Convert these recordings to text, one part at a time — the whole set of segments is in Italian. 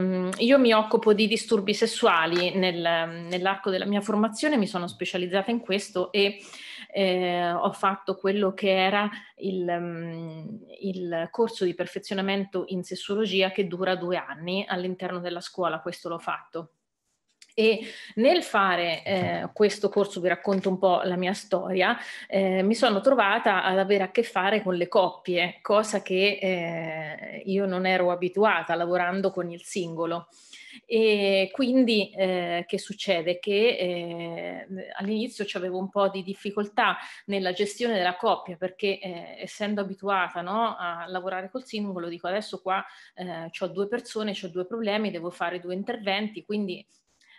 Ehm, io mi occupo di disturbi sessuali nel, nell'arco della mia formazione, mi sono specializzata in questo e eh, ho fatto quello che era il, mm, il, corso di perfezionamento in sessuologia che dura due anni all'interno della scuola, questo l'ho fatto. E nel fare eh, questo corso, vi racconto un po' la mia storia, eh, mi sono trovata ad avere a che fare con le coppie, cosa che eh, io non ero abituata lavorando con il singolo. E quindi eh, che succede? Che eh, all'inizio avevo un po' di difficoltà nella gestione della coppia perché eh, essendo abituata no, a lavorare col singolo dico adesso qua eh, ho due persone, ho due problemi, devo fare due interventi, quindi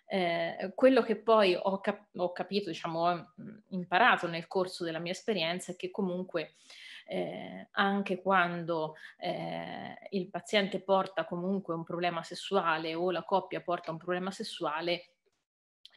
eh, quello che poi ho, cap- ho capito, diciamo, ho imparato nel corso della mia esperienza è che comunque eh, anche quando eh, il paziente porta comunque un problema sessuale o la coppia porta un problema sessuale,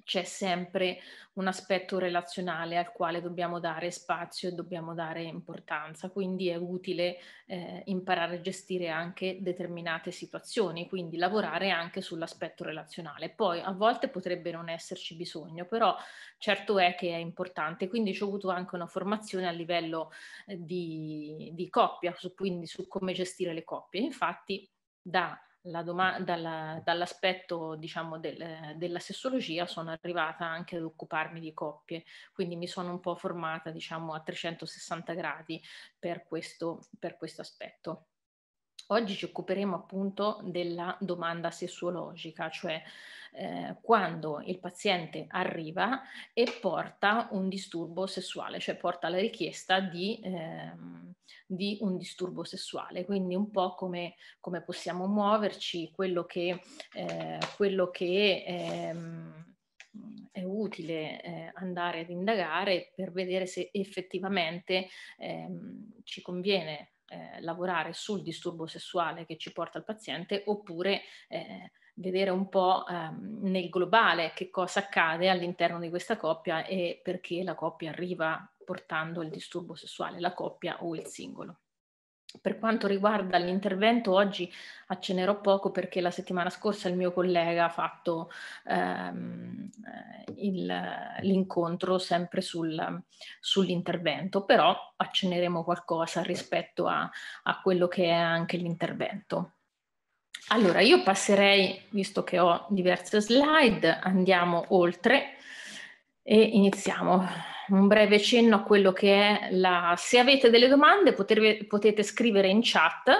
c'è sempre un aspetto relazionale al quale dobbiamo dare spazio e dobbiamo dare importanza, quindi è utile eh, imparare a gestire anche determinate situazioni, quindi lavorare anche sull'aspetto relazionale. Poi a volte potrebbe non esserci bisogno, però certo è che è importante, quindi ci ho avuto anche una formazione a livello eh, di, di coppia, su, quindi su come gestire le coppie. Infatti da la doma- dalla, dall'aspetto diciamo, del, della sessologia sono arrivata anche ad occuparmi di coppie, quindi mi sono un po' formata diciamo, a 360 gradi per questo, per questo aspetto. Oggi ci occuperemo appunto della domanda sessuologica, cioè eh, quando il paziente arriva e porta un disturbo sessuale, cioè porta la richiesta di, eh, di un disturbo sessuale, quindi un po' come, come possiamo muoverci, quello che, eh, quello che ehm, è utile eh, andare ad indagare per vedere se effettivamente ehm, ci conviene eh, lavorare sul disturbo sessuale che ci porta il paziente oppure eh, vedere un po' ehm, nel globale che cosa accade all'interno di questa coppia e perché la coppia arriva portando il disturbo sessuale, la coppia o il singolo. Per quanto riguarda l'intervento, oggi accenerò poco perché la settimana scorsa il mio collega ha fatto ehm, eh, il, l'incontro sempre sul, sull'intervento, però acceneremo qualcosa rispetto a, a quello che è anche l'intervento. Allora, io passerei, visto che ho diverse slide, andiamo oltre e iniziamo un breve cenno a quello che è la... Se avete delle domande poterve, potete scrivere in chat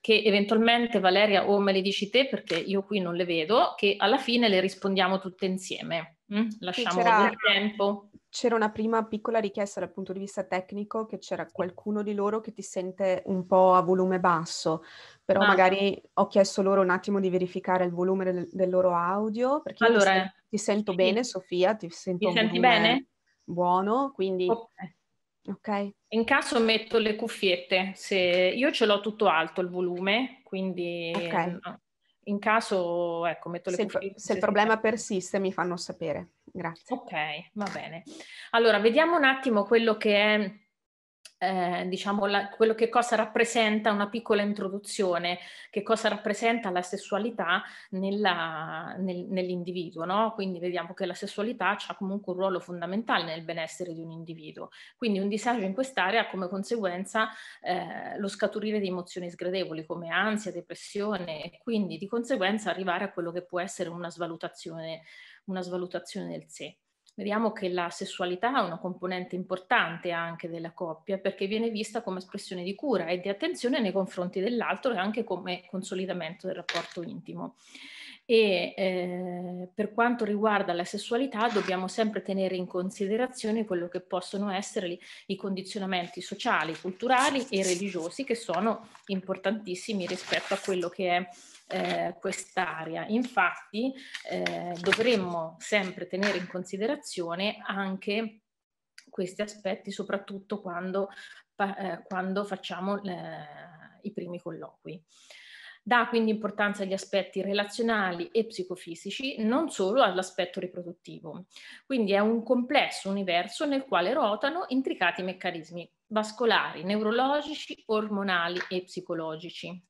che eventualmente Valeria o me le dici te perché io qui non le vedo, che alla fine le rispondiamo tutte insieme. Mm? Lasciamo del tempo. C'era una prima piccola richiesta dal punto di vista tecnico che c'era qualcuno di loro che ti sente un po' a volume basso, però ah. magari ho chiesto loro un attimo di verificare il volume del, del loro audio. Perché allora, ti, sento bene, Sofia, ti sento Ti senti bene. bene? buono, quindi... Okay. ok. In caso metto le cuffiette, se io ce l'ho tutto alto il volume, quindi okay. in caso, ecco, metto le se cuffiette. Il, se il problema persiste mi fanno sapere, grazie. Ok, va bene. Allora, vediamo un attimo quello che è eh, diciamo, la, quello che cosa rappresenta una piccola introduzione, che cosa rappresenta la sessualità nella, nel, nell'individuo, no? Quindi vediamo che la sessualità ha comunque un ruolo fondamentale nel benessere di un individuo. Quindi un disagio in quest'area ha come conseguenza eh, lo scaturire di emozioni sgradevoli come ansia, depressione e quindi di conseguenza arrivare a quello che può essere una svalutazione, una svalutazione del sé vediamo che la sessualità è una componente importante anche della coppia perché viene vista come espressione di cura e di attenzione nei confronti dell'altro e anche come consolidamento del rapporto intimo. E eh, per quanto riguarda la sessualità dobbiamo sempre tenere in considerazione quello che possono essere i condizionamenti sociali, culturali e religiosi che sono importantissimi rispetto a quello che è eh, quest'area. Infatti eh, dovremmo sempre tenere in considerazione anche questi aspetti, soprattutto quando, eh, quando facciamo eh, i primi colloqui. Dà quindi importanza agli aspetti relazionali e psicofisici, non solo all'aspetto riproduttivo. Quindi è un complesso universo nel quale rotano intricati meccanismi vascolari, neurologici, ormonali e psicologici.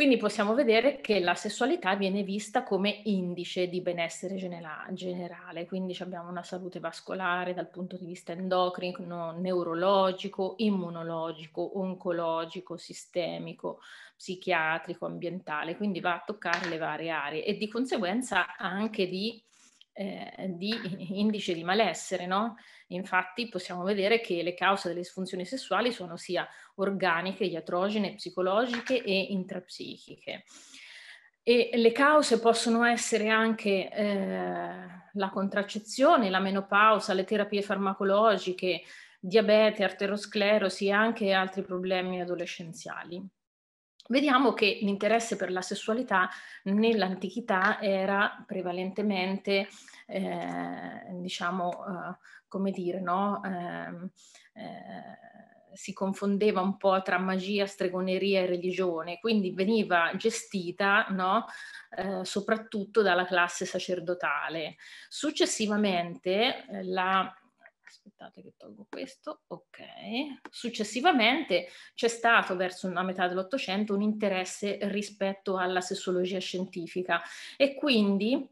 Quindi possiamo vedere che la sessualità viene vista come indice di benessere generale, quindi abbiamo una salute vascolare dal punto di vista endocrino, neurologico, immunologico, oncologico, sistemico, psichiatrico, ambientale, quindi va a toccare le varie aree e di conseguenza anche di eh, di indice di malessere, no? Infatti possiamo vedere che le cause delle disfunzioni sessuali sono sia organiche, iatrogene, psicologiche e intrapsichiche. E le cause possono essere anche eh, la contraccezione, la menopausa, le terapie farmacologiche, diabete, arterosclerosi e anche altri problemi adolescenziali vediamo che l'interesse per la sessualità nell'antichità era prevalentemente, eh, diciamo, eh, come dire, no? Ehm, eh, si confondeva un po' tra magia, stregoneria e religione, quindi veniva gestita no? Eh, soprattutto dalla classe sacerdotale. Successivamente eh, la aspettate che tolgo questo, ok. Successivamente c'è stato verso la metà dell'Ottocento un interesse rispetto alla sessologia scientifica e quindi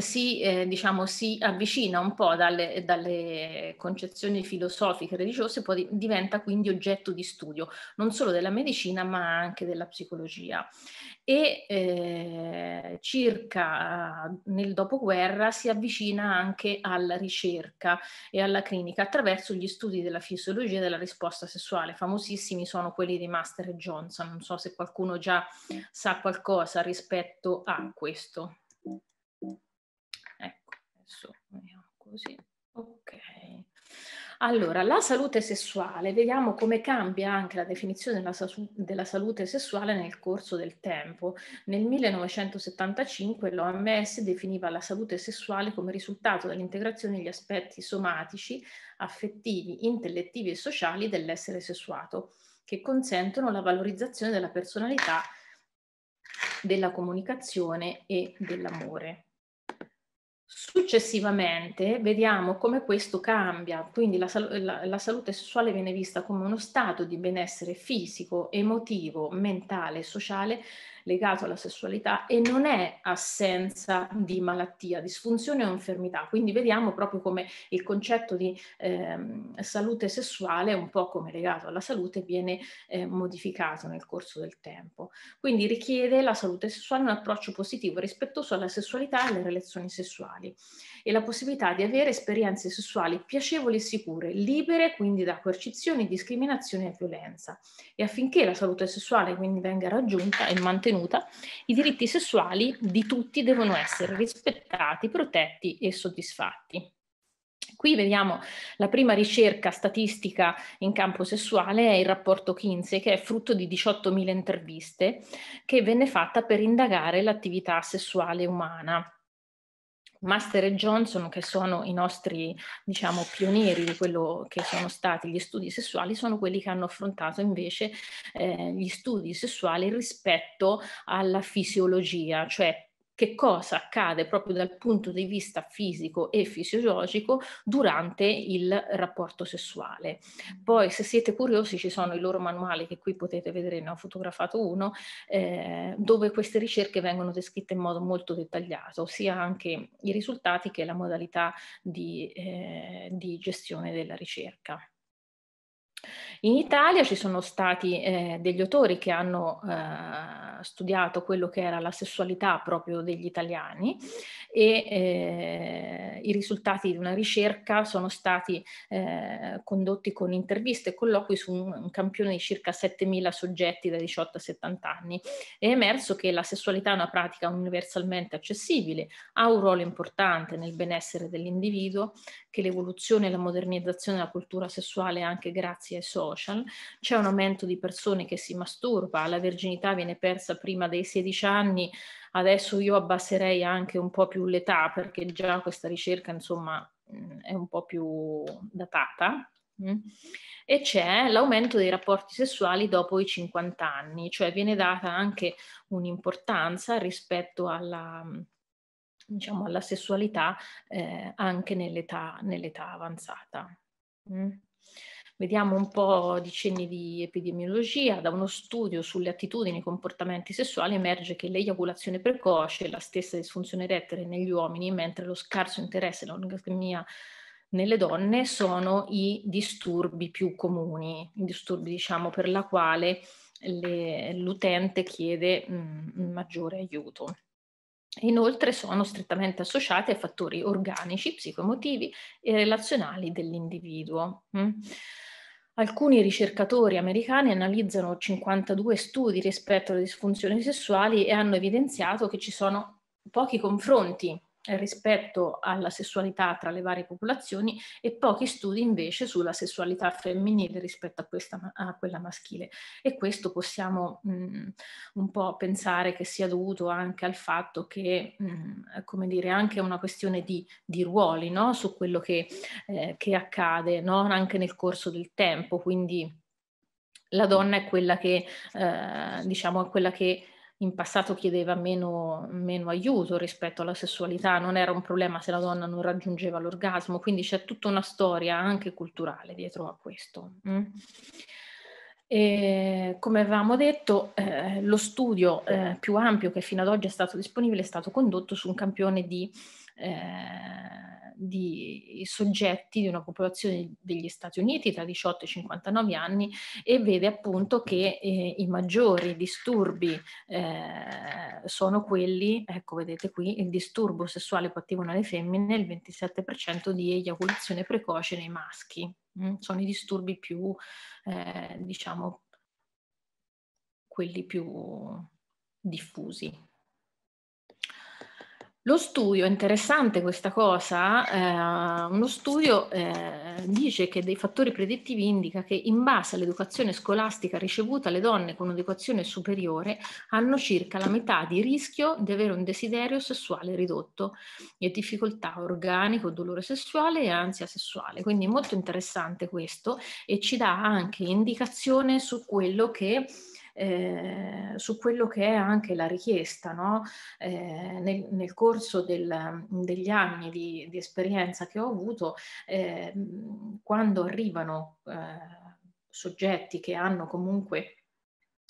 si, eh, diciamo, si avvicina un po' dalle, dalle, concezioni filosofiche e religiose, poi diventa quindi oggetto di studio non solo della medicina ma anche della psicologia. E eh, circa nel dopoguerra si avvicina anche alla ricerca e alla clinica attraverso gli studi della fisiologia e della risposta sessuale. Famosissimi sono quelli di Master e Johnson, non so se qualcuno già sa qualcosa rispetto a questo pezzo, così. Ok. Allora, la salute sessuale, vediamo come cambia anche la definizione della, della salute sessuale nel corso del tempo. Nel 1975 l'OMS definiva la salute sessuale come risultato dell'integrazione degli aspetti somatici, affettivi, intellettivi e sociali dell'essere sessuato, che consentono la valorizzazione della personalità, della comunicazione e dell'amore. Successivamente vediamo come questo cambia, quindi la, la, la, salute sessuale viene vista come uno stato di benessere fisico, emotivo, mentale, e sociale legato alla sessualità e non è assenza di malattia, disfunzione o infermità. Quindi vediamo proprio come il concetto di ehm, salute sessuale, un po' come legato alla salute, viene eh, modificato nel corso del tempo. Quindi richiede la salute sessuale un approccio positivo, rispettoso alla sessualità e alle relazioni sessuali e la possibilità di avere esperienze sessuali piacevoli e sicure, libere quindi da coercizioni, discriminazioni e violenza. E affinché la salute sessuale quindi venga raggiunta e mantenuta, i diritti sessuali di tutti devono essere rispettati, protetti e soddisfatti. Qui vediamo la prima ricerca statistica in campo sessuale, è il rapporto Kinsey, che è frutto di 18.000 interviste che venne fatta per indagare l'attività sessuale umana. Master e Johnson, che sono i nostri, diciamo, pionieri di quello che sono stati gli studi sessuali, sono quelli che hanno affrontato invece eh, gli studi sessuali rispetto alla fisiologia, cioè che cosa accade proprio dal punto di vista fisico e fisiologico durante il rapporto sessuale. Poi se siete curiosi ci sono i loro manuali che qui potete vedere, ne ho fotografato uno, eh, dove queste ricerche vengono descritte in modo molto dettagliato, sia anche i risultati che la modalità di, eh, di gestione della ricerca. In Italia ci sono stati eh, degli autori che hanno eh, studiato quello che era la sessualità proprio degli italiani e eh, i risultati di una ricerca sono stati eh, condotti con interviste e colloqui su un, un campione di circa 7.000 soggetti da 18 a 70 anni. È emerso che la sessualità è una pratica universalmente accessibile, ha un ruolo importante nel benessere dell'individuo, che l'evoluzione e la modernizzazione della cultura sessuale anche grazie sia social, c'è un aumento di persone che si masturba, la virginità viene persa prima dei 16 anni, adesso io abbasserei anche un po' più l'età perché già questa ricerca insomma è un po' più datata. E c'è l'aumento dei rapporti sessuali dopo i 50 anni, cioè viene data anche un'importanza rispetto alla, diciamo, alla sessualità eh, anche nell'età, nell'età avanzata. Mm. Vediamo un po' di cenni di epidemiologia. Da uno studio sulle attitudini e comportamenti sessuali emerge che l'eiaculazione precoce, la stessa disfunzione erettile negli uomini, mentre lo scarso interesse e l'onigamia nelle donne sono i disturbi più comuni, i disturbi diciamo per la quale le, l'utente chiede mh, mm, maggiore aiuto. Inoltre sono strettamente associate a fattori organici, psicoemotivi e relazionali dell'individuo. Mm. Alcuni ricercatori americani analizzano 52 studi rispetto alle disfunzioni sessuali e hanno evidenziato che ci sono pochi confronti rispetto alla sessualità tra le varie popolazioni e pochi studi invece sulla sessualità femminile rispetto a, questa, a quella maschile. E questo possiamo mh, mm, un po' pensare che sia dovuto anche al fatto che, mh, mm, come dire, anche una questione di, di ruoli no? su quello che, eh, che accade no? anche nel corso del tempo. Quindi la donna è quella che, eh, diciamo, è quella che in passato chiedeva meno, meno, aiuto rispetto alla sessualità, non era un problema se la donna non raggiungeva l'orgasmo, quindi c'è tutta una storia anche culturale dietro a questo. Mm. E, come avevamo detto, eh, lo studio eh, più ampio che fino ad oggi è stato disponibile è stato condotto su un campione di eh, di soggetti di una popolazione degli Stati Uniti tra 18 e 59 anni e vede appunto che eh, i maggiori disturbi eh, sono quelli, ecco vedete qui, il disturbo sessuale più attivo nelle femmine, il 27% di eiaculazione precoce nei maschi. Mm? Sono i disturbi più, eh, diciamo, quelli più diffusi. Lo studio, interessante questa cosa, eh, uno studio eh, dice che dei fattori predittivi indica che in base all'educazione scolastica ricevuta le donne con un'educazione superiore hanno circa la metà di rischio di avere un desiderio sessuale ridotto e difficoltà organico, dolore sessuale e ansia sessuale. Quindi è molto interessante questo e ci dà anche indicazione su quello che eh, su quello che è anche la richiesta. No? Eh, nel, nel, corso del, degli anni di, di, esperienza che ho avuto, eh, quando arrivano eh, soggetti che hanno comunque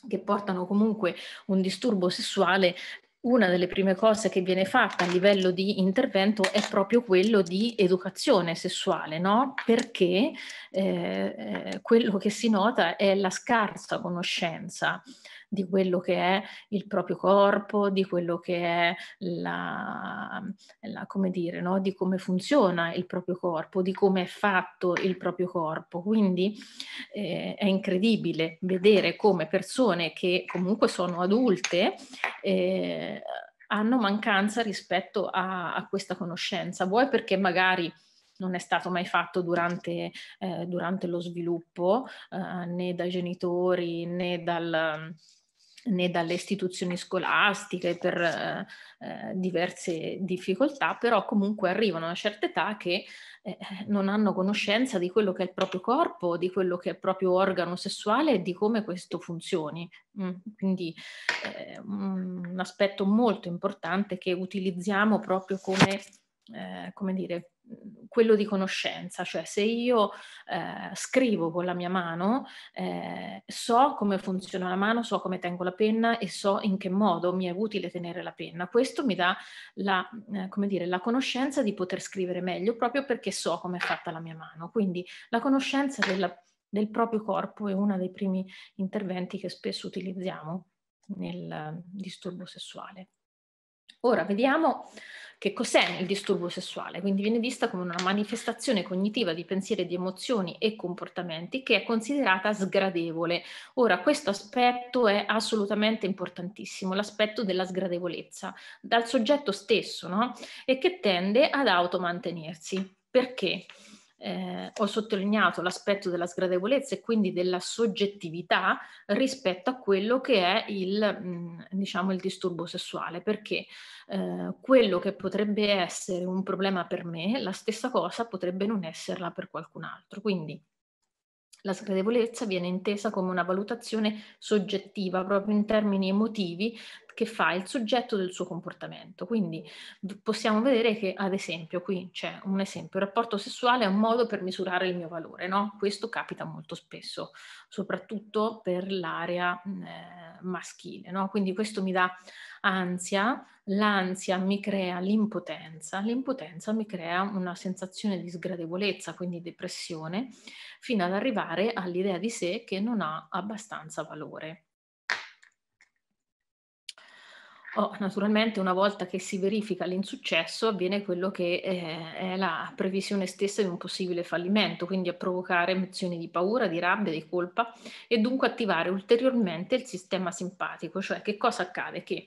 che portano comunque un disturbo sessuale, una delle prime cose che viene fatta a livello di intervento è proprio quello di educazione sessuale, no? perché eh, eh quello che si nota è la scarsa conoscenza di quello che è il proprio corpo, di quello che è la, la come dire, no? di come funziona il proprio corpo, di come è fatto il proprio corpo. Quindi eh, è incredibile vedere come persone che comunque sono adulte eh, hanno mancanza rispetto a, a questa conoscenza, vuoi perché magari non è stato mai fatto durante, eh, durante lo sviluppo eh, né dai genitori né dal, né dalle istituzioni scolastiche per eh, eh, diverse difficoltà, però comunque arrivano a una certa età che eh, non hanno conoscenza di quello che è il proprio corpo, di quello che è il proprio organo sessuale e di come questo funzioni. Mm, quindi eh, un aspetto molto importante che utilizziamo proprio come, eh, come dire, Mhmm, quello di conoscenza, cioè se io eh, scrivo con la mia mano, eh, so come funziona la mano, so come tengo la penna e so in che modo mi è utile tenere la penna. Questo mi dà la, eh, dire, la conoscenza di poter scrivere meglio proprio perché so come è fatta la mia mano. Quindi la conoscenza della, del proprio corpo è uno dei primi interventi che spesso utilizziamo nel disturbo sessuale. Ora vediamo che cos'è il disturbo sessuale, quindi viene vista come una manifestazione cognitiva di pensieri, di emozioni e comportamenti che è considerata sgradevole. Ora, questo aspetto è assolutamente importantissimo, l'aspetto della sgradevolezza dal soggetto stesso, no? E che tende ad automantenersi. Perché? eh, ho sottolineato l'aspetto della sgradevolezza e quindi della soggettività rispetto a quello che è il, mm, diciamo, il disturbo sessuale, perché eh, quello che potrebbe essere un problema per me, la stessa cosa potrebbe non esserla per qualcun altro. Quindi la sgradevolezza viene intesa come una valutazione soggettiva proprio in termini emotivi che fa il soggetto del suo comportamento. Quindi possiamo vedere che, ad esempio, qui c'è un esempio, il rapporto sessuale è un modo per misurare il mio valore, no? Questo capita molto spesso, soprattutto per l'area mm, eh, maschile, no? Quindi questo mi dà ansia, l'ansia mi crea l'impotenza, l'impotenza mi crea una sensazione di sgradevolezza, quindi depressione, fino ad arrivare all'idea di sé che non ha abbastanza valore. Oh, naturalmente una volta che si verifica l'insuccesso avviene quello che eh, è la previsione stessa di un possibile fallimento, quindi a provocare emozioni di paura, di rabbia, di colpa e dunque attivare ulteriormente il sistema simpatico, cioè che cosa accade? Che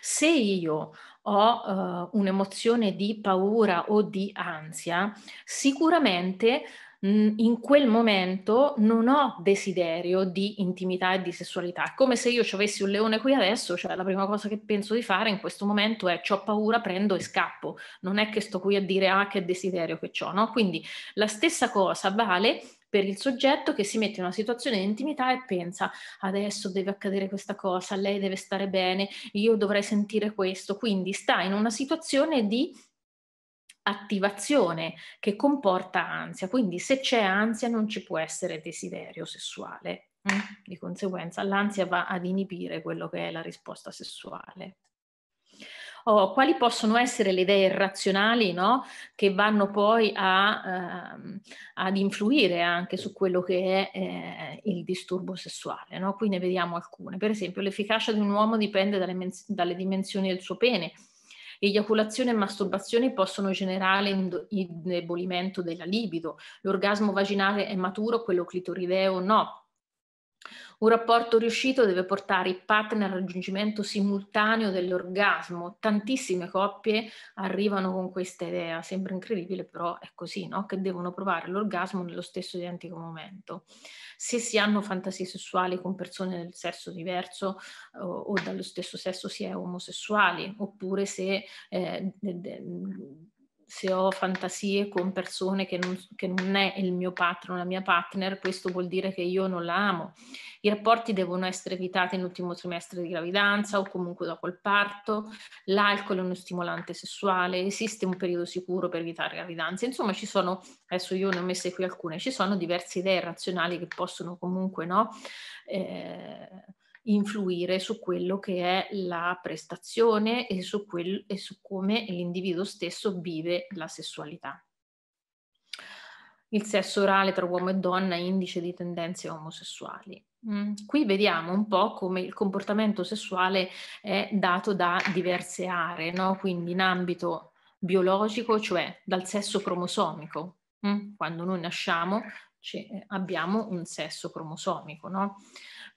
se io ho eh, un'emozione di paura o di ansia, sicuramente Mhmm, in quel momento non ho desiderio di intimità e di sessualità. È come se io ci avessi un leone qui adesso, cioè la prima cosa che penso di fare in questo momento è ho paura, prendo e scappo. Non è che sto qui a dire ah che desiderio che ho, no? Quindi la stessa cosa vale per il soggetto che si mette in una situazione di intimità e pensa adesso deve accadere questa cosa, lei deve stare bene, io dovrei sentire questo, quindi sta in una situazione di attivazione che comporta ansia, quindi se c'è ansia non ci può essere desiderio sessuale. Mm? Di conseguenza l'ansia va ad inibire quello che è la risposta sessuale. Oh, quali possono essere le idee irrazionali no? che vanno poi a, ehm, ad influire anche su quello che è eh, il disturbo sessuale. No? Qui ne vediamo alcune. Per esempio, l'efficacia di un uomo dipende dalle, men- dalle dimensioni del suo pene Eiaculazione e masturbazione possono generare indebolimento della libido, l'orgasmo vaginale è maturo, quello clitorideo no. Un rapporto riuscito deve portare i partner al raggiungimento simultaneo dell'orgasmo. Tantissime coppie arrivano con questa idea, sembra incredibile però è così, no? che devono provare l'orgasmo nello stesso identico momento se si hanno fantasie sessuali con persone del sesso diverso eh, o, o dallo stesso sesso si è omosessuali, oppure se eh, de, de, se ho fantasie con persone che non, che non è il mio partner, la mia partner, questo vuol dire che io non la amo. I rapporti devono essere evitati nell'ultimo trimestre di gravidanza o comunque dopo il parto, l'alcol è uno stimolante sessuale, esiste un periodo sicuro per evitare gravidanza. Insomma, ci sono, adesso io ne ho messe qui alcune, ci sono diverse idee razionali che possono comunque no, eh, influire su quello che è la prestazione e su, quel, e su come l'individuo stesso vive la sessualità. Il sesso orale tra uomo e donna indice di tendenze omosessuali. Mm. Qui vediamo un po' come il comportamento sessuale è dato da diverse aree, no? quindi in ambito biologico, cioè dal sesso cromosomico. Mm. Quando noi nasciamo abbiamo un sesso cromosomico, no?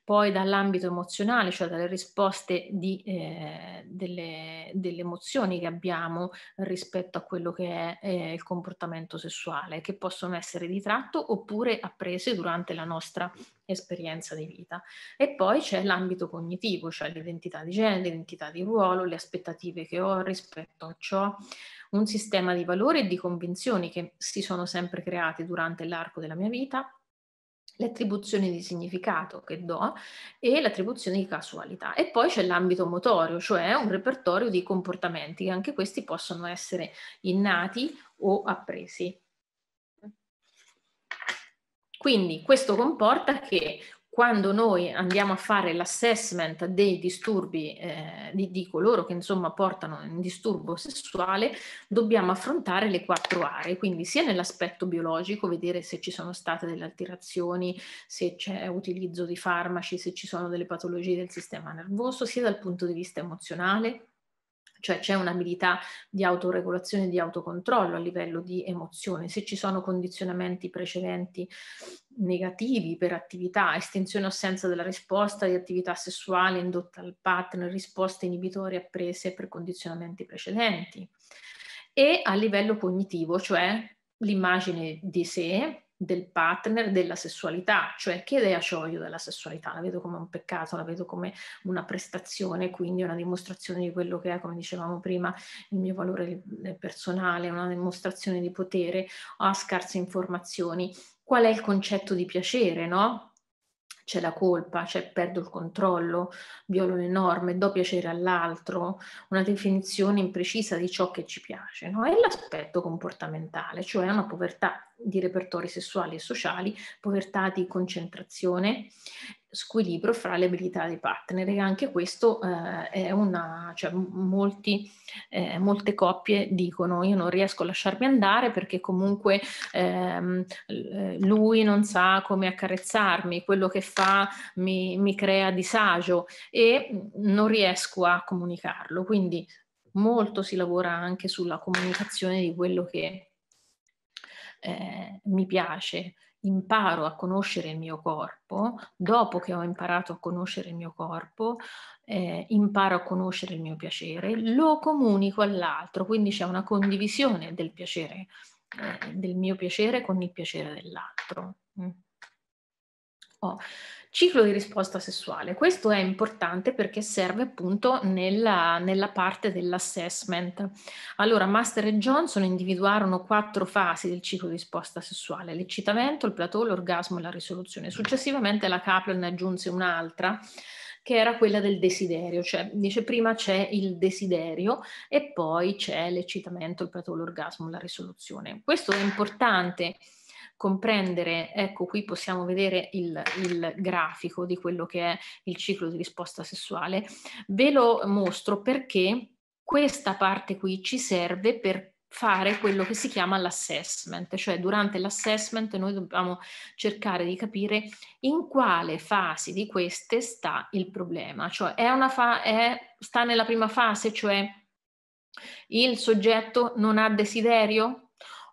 poi dall'ambito emozionale, cioè dalle risposte di, eh, delle, delle, emozioni che abbiamo rispetto a quello che è eh, il comportamento sessuale, che possono essere di tratto oppure apprese durante la nostra esperienza di vita. E poi c'è l'ambito cognitivo, cioè l'identità di genere, l'identità di ruolo, le aspettative che ho rispetto a ciò, un sistema di valori e di convinzioni che si sono sempre creati durante l'arco della mia vita l'attribuzione di significato che do e l'attribuzione di casualità. E poi c'è l'ambito motorio, cioè un repertorio di comportamenti che anche questi possono essere innati o appresi. Mm. Quindi questo comporta che quando noi andiamo a fare l'assessment dei disturbi eh, di, di, coloro che insomma portano un disturbo sessuale, dobbiamo affrontare le quattro aree, quindi sia nell'aspetto biologico, vedere se ci sono state delle alterazioni, se c'è utilizzo di farmaci, se ci sono delle patologie del sistema nervoso, sia dal punto di vista emozionale, cioè c'è un'abilità di autoregolazione e di autocontrollo a livello di emozione, se ci sono condizionamenti precedenti negativi per attività, estensione o assenza della risposta di attività sessuale indotta al partner, risposte inibitorie apprese per condizionamenti precedenti e a livello cognitivo, cioè l'immagine di sé del partner, della sessualità, cioè che idea ho io della sessualità? La vedo come un peccato, la vedo come una prestazione, quindi una dimostrazione di quello che è, come dicevamo prima, il mio valore personale, una dimostrazione di potere, ho scarse informazioni. Qual è il concetto di piacere, no? c'è la colpa, c'è cioè perdo il controllo, violo le norme, do piacere all'altro, una definizione imprecisa di ciò che ci piace, no? È l'aspetto comportamentale, cioè una povertà di repertori sessuali e sociali, povertà di concentrazione, squilibrio fra le abilità dei partner e anche questo eh, è una, cioè molti, eh, molte coppie dicono io non riesco a lasciarmi andare perché comunque ehm, lui non sa come accarezzarmi, quello che fa mi, mi crea disagio e non riesco a comunicarlo, quindi molto si lavora anche sulla comunicazione di quello che eh, mi piace, imparo a conoscere il mio corpo, dopo che ho imparato a conoscere il mio corpo, eh, imparo a conoscere il mio piacere, lo comunico all'altro, quindi c'è una condivisione del piacere, eh, del mio piacere con il piacere dell'altro. Mm. Oh. Ciclo di risposta sessuale. Questo è importante perché serve appunto nella, nella parte dell'assessment. Allora, Master e Johnson individuarono quattro fasi del ciclo di risposta sessuale: l'eccitamento, il plateau, l'orgasmo e la risoluzione. Successivamente la Kaplan ne aggiunse un'altra che era quella del desiderio, cioè dice prima c'è il desiderio e poi c'è l'eccitamento, il plateau, l'orgasmo, la risoluzione. Questo è importante comprendere, ecco qui possiamo vedere il, il grafico di quello che è il ciclo di risposta sessuale, ve lo mostro perché questa parte qui ci serve per fare quello che si chiama l'assessment, cioè durante l'assessment noi dobbiamo cercare di capire in quale fase di queste sta il problema, cioè è una fa- è, sta nella prima fase, cioè il soggetto non ha desiderio,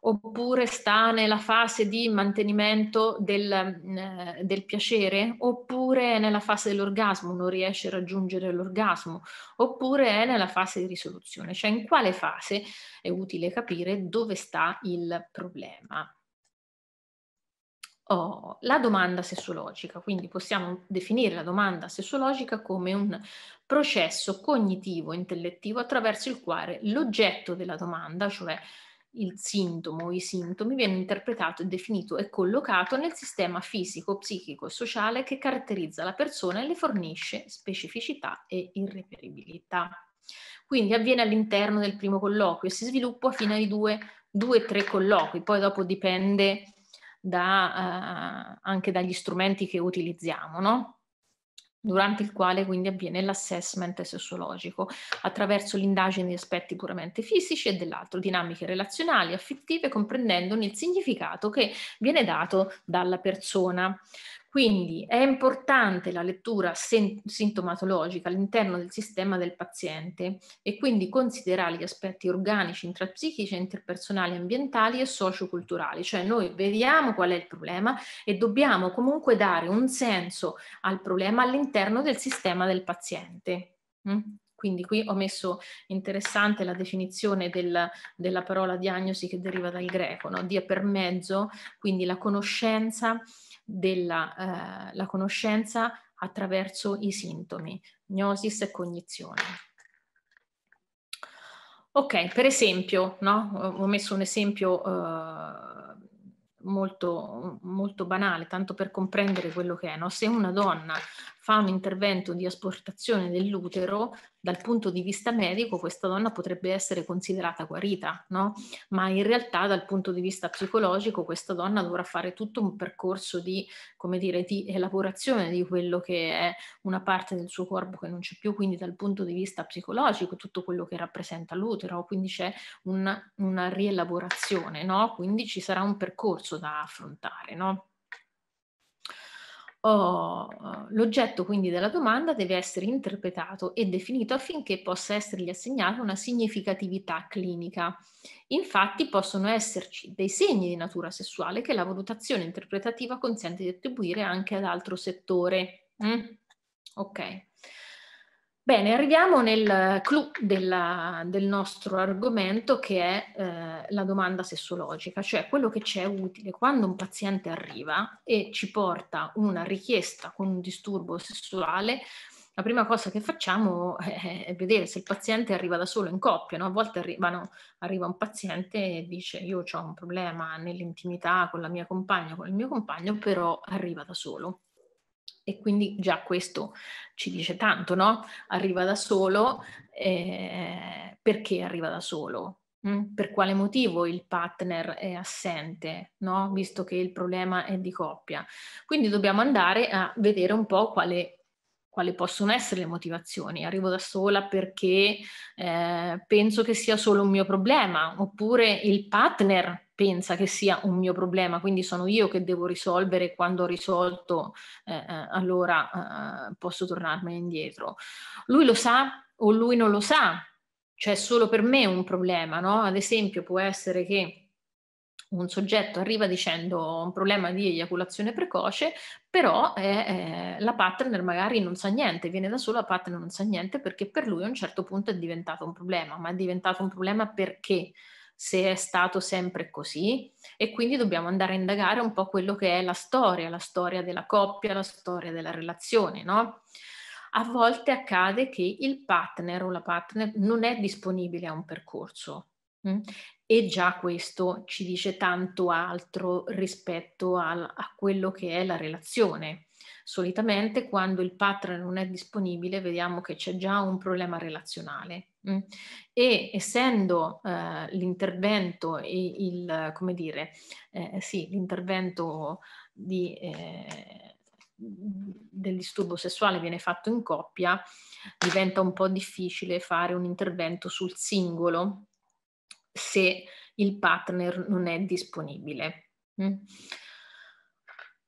oppure sta nella fase di mantenimento del, mm, eh, del, piacere, oppure è nella fase dell'orgasmo, non riesce a raggiungere l'orgasmo, oppure è nella fase di risoluzione, cioè in quale fase è utile capire dove sta il problema. Oh, la domanda sessologica, quindi possiamo definire la domanda sessologica come un processo cognitivo intellettivo attraverso il quale l'oggetto della domanda, cioè il sintomo o i sintomi viene interpretato, definito e collocato nel sistema fisico, psichico e sociale che caratterizza la persona e le fornisce specificità e irreperibilità. Quindi avviene all'interno del primo colloquio e si sviluppa fino ai due, o tre colloqui, poi dopo dipende da, eh, anche dagli strumenti che utilizziamo, no? durante il quale quindi avviene l'assessment sessuologico attraverso l'indagine di aspetti puramente fisici e dell'altro, dinamiche relazionali, affettive, comprendendone il significato che viene dato dalla persona. Quindi è importante la lettura sintomatologica all'interno del sistema del paziente e quindi considerare gli aspetti organici, intrapsichici, interpersonali, ambientali e socioculturali, cioè noi vediamo qual è il problema e dobbiamo comunque dare un senso al problema all'interno del sistema del paziente. Mm? Quindi qui ho messo interessante la definizione del, della parola diagnosi che deriva dal greco, no? dia per mezzo, quindi la conoscenza della eh, conoscenza attraverso i sintomi, gnosis e cognizione. Ok, per esempio, no? ho messo un esempio eh, molto, molto, banale, tanto per comprendere quello che è, no? se una donna fa un intervento di asportazione dell'utero, dal punto di vista medico questa donna potrebbe essere considerata guarita, no? ma in realtà dal punto di vista psicologico questa donna dovrà fare tutto un percorso di, come dire, di elaborazione di quello che è una parte del suo corpo che non c'è più, quindi dal punto di vista psicologico tutto quello che rappresenta l'utero, quindi c'è un, una rielaborazione, no? quindi ci sarà un percorso da affrontare. No? oh, l'oggetto quindi della domanda deve essere interpretato e definito affinché possa essergli assegnata una significatività clinica. Infatti possono esserci dei segni di natura sessuale che la valutazione interpretativa consente di attribuire anche ad altro settore. Mm? Ok. Bene, arriviamo nel clou della, del nostro argomento che è eh, la domanda sessologica, cioè quello che ci è utile quando un paziente arriva e ci porta una richiesta con un disturbo sessuale. La prima cosa che facciamo è vedere se il paziente arriva da solo in coppia, no? a volte arrivano, arriva un paziente e dice io ho un problema nell'intimità con la mia compagna, con il mio compagno, però arriva da solo e quindi già questo ci dice tanto, no? Arriva da solo, eh, perché arriva da solo? Mm? Per quale motivo il partner è assente, no? Visto che il problema è di coppia. Quindi dobbiamo andare a vedere un po' quale, quali possono essere le motivazioni. Arrivo da sola perché eh, penso che sia solo un mio problema, oppure il partner pensa che sia un mio problema, quindi sono io che devo risolvere, quando ho risolto eh, eh, allora eh, posso tornarmene indietro. Lui lo sa o lui non lo sa, cioè solo per me è un problema, no? Ad esempio può essere che un soggetto arriva dicendo ho un problema di eiaculazione precoce, però eh, eh, la partner magari non sa niente, viene da sola, la partner non sa niente perché per lui a un certo punto è diventato un problema, ma è diventato un problema perché? se è stato sempre così e quindi dobbiamo andare a indagare un po' quello che è la storia, la storia della coppia, la storia della relazione, no? A volte accade che il partner o la partner non è disponibile a un percorso mh? Mm? e già questo ci dice tanto altro rispetto a, a quello che è la relazione solitamente quando il partner non è disponibile vediamo che c'è già un problema relazionale mm. e essendo eh, l'intervento, il, come dire, eh, sì, l'intervento di, eh, del disturbo sessuale viene fatto in coppia, diventa un po' difficile fare un intervento sul singolo se il partner non è disponibile. Mm?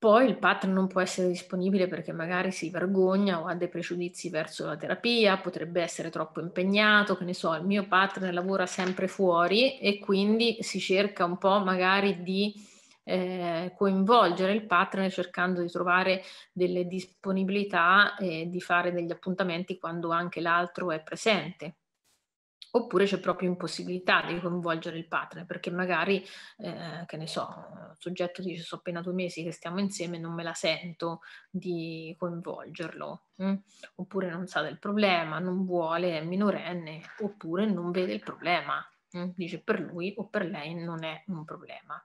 Poi il partner non può essere disponibile perché magari si vergogna o ha dei pregiudizi verso la terapia, potrebbe essere troppo impegnato, che ne so, il mio partner lavora sempre fuori e quindi si cerca un po' magari di eh, coinvolgere il partner cercando di trovare delle disponibilità e di fare degli appuntamenti quando anche l'altro è presente. Oppure c'è proprio impossibilità di coinvolgere il partner, perché magari, eh, che ne so, il soggetto dice sono appena due mesi che stiamo insieme, non me la sento di coinvolgerlo, mh? Mm? oppure non sa del problema, non vuole, è minorenne, oppure non vede il problema, mh? Mm? dice per lui o per lei non è un problema.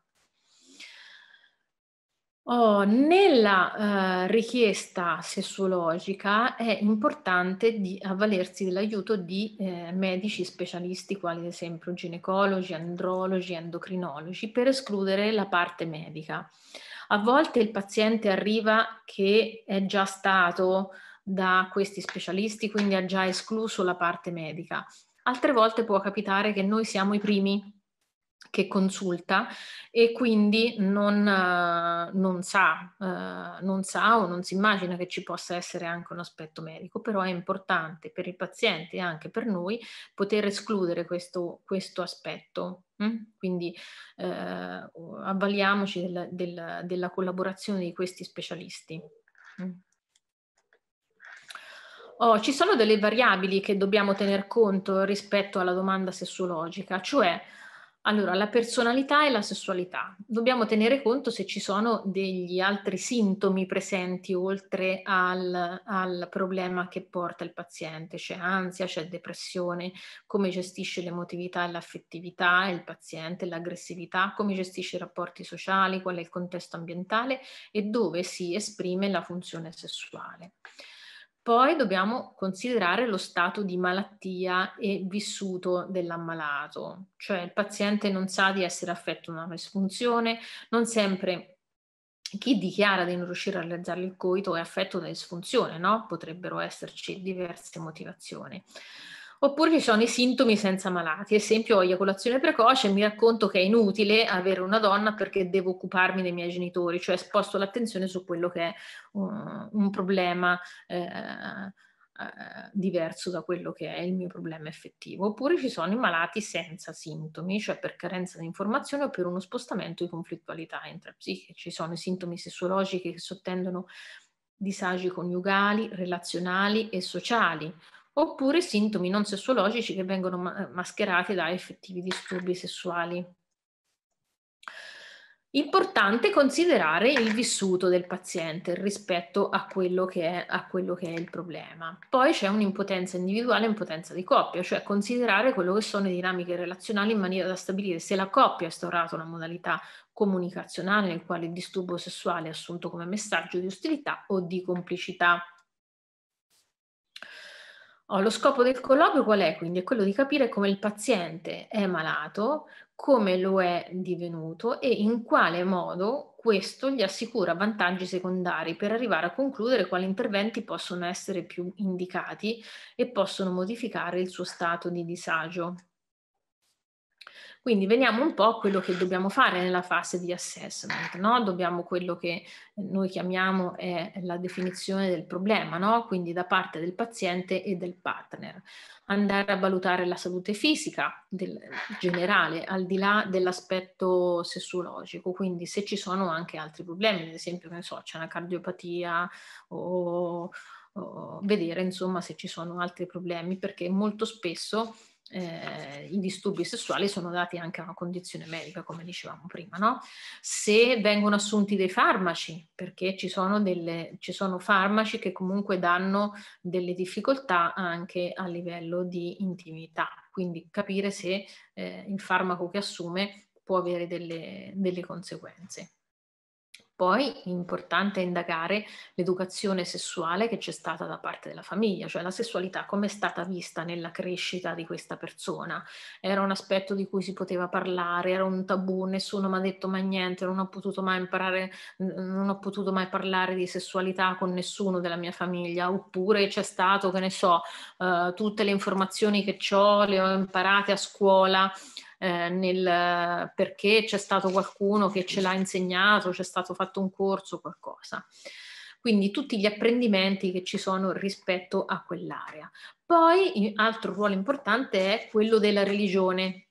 Oh, nella eh, richiesta sessuologica è importante di avvalersi dell'aiuto di eh, medici specialisti, quali ad esempio ginecologi, andrologi, endocrinologi, per escludere la parte medica. A volte il paziente arriva che è già stato da questi specialisti, quindi ha già escluso la parte medica. Altre volte può capitare che noi siamo i primi che consulta e quindi non, eh, non sa, eh, non sa o non si immagina che ci possa essere anche un aspetto medico, però è importante per il paziente e anche per noi poter escludere questo, questo aspetto. Mm? Quindi eh, avvaliamoci del, del, della collaborazione di questi specialisti. Mm? Oh, ci sono delle variabili che dobbiamo tener conto rispetto alla domanda sessuologica, cioè allora, la personalità e la sessualità. Dobbiamo tenere conto se ci sono degli altri sintomi presenti oltre al, al, problema che porta il paziente. C'è ansia, c'è depressione, come gestisce l'emotività e l'affettività il paziente, l'aggressività, come gestisce i rapporti sociali, qual è il contesto ambientale e dove si esprime la funzione sessuale. Poi dobbiamo considerare lo stato di malattia e vissuto dell'ammalato, cioè il paziente non sa di essere affetto da una disfunzione, non sempre chi dichiara di non riuscire a realizzare il coito è affetto da disfunzione, no? Potrebbero esserci diverse motivazioni. Oppure ci sono i sintomi senza malati, ad esempio eiaculazione precoce, mi racconto che è inutile avere una donna perché devo occuparmi dei miei genitori, cioè sposto l'attenzione su quello che è un, uh, un problema eh, eh, diverso da quello che è il mio problema effettivo. Oppure ci sono i malati senza sintomi, cioè per carenza di informazione o per uno spostamento di conflittualità intrapsiche. Ci sono i sintomi sessuologici che sottendono disagi coniugali, relazionali e sociali oppure sintomi non sessologici che vengono mascherati da effettivi disturbi sessuali. Importante considerare il vissuto del paziente rispetto a quello, è, a quello, che è, il problema. Poi c'è un'impotenza individuale e impotenza di coppia, cioè considerare quello che sono le dinamiche relazionali in maniera da stabilire se la coppia ha instaurato una modalità comunicazionale nel quale il disturbo sessuale è assunto come messaggio di ostilità o di complicità. Oh, lo scopo del colloquio qual è quindi? È quello di capire come il paziente è malato, come lo è divenuto e in quale modo questo gli assicura vantaggi secondari per arrivare a concludere quali interventi possono essere più indicati e possono modificare il suo stato di disagio. Quindi veniamo un po' a quello che dobbiamo fare nella fase di assessment, no? Dobbiamo quello che noi chiamiamo è la definizione del problema, no? Quindi da parte del paziente e del partner. Andare a valutare la salute fisica del, generale, al di là dell'aspetto sessuologico, quindi se ci sono anche altri problemi, ad esempio, che ne so, c'è una cardiopatia o vedere insomma se ci sono altri problemi perché molto spesso eh, i disturbi sessuali sono dati anche a una condizione medica, come dicevamo prima, no? Se vengono assunti dei farmaci, perché ci sono, delle, ci sono farmaci che comunque danno delle difficoltà anche a livello di intimità, quindi capire se eh, il farmaco che assume può avere delle, delle conseguenze. Poi è importante indagare l'educazione sessuale che c'è stata da parte della famiglia, cioè la sessualità come è stata vista nella crescita di questa persona. Era un aspetto di cui si poteva parlare, era un tabù, nessuno mi ha detto mai niente, non ho potuto mai imparare, non ho potuto mai parlare di sessualità con nessuno della mia famiglia, oppure c'è stato, che ne so, uh, tutte le informazioni che ho le ho imparate a scuola eh, nel perché c'è stato qualcuno che ce l'ha insegnato, c'è stato fatto un corso, qualcosa. Quindi tutti gli apprendimenti che ci sono rispetto a quell'area. Poi altro ruolo importante è quello della religione,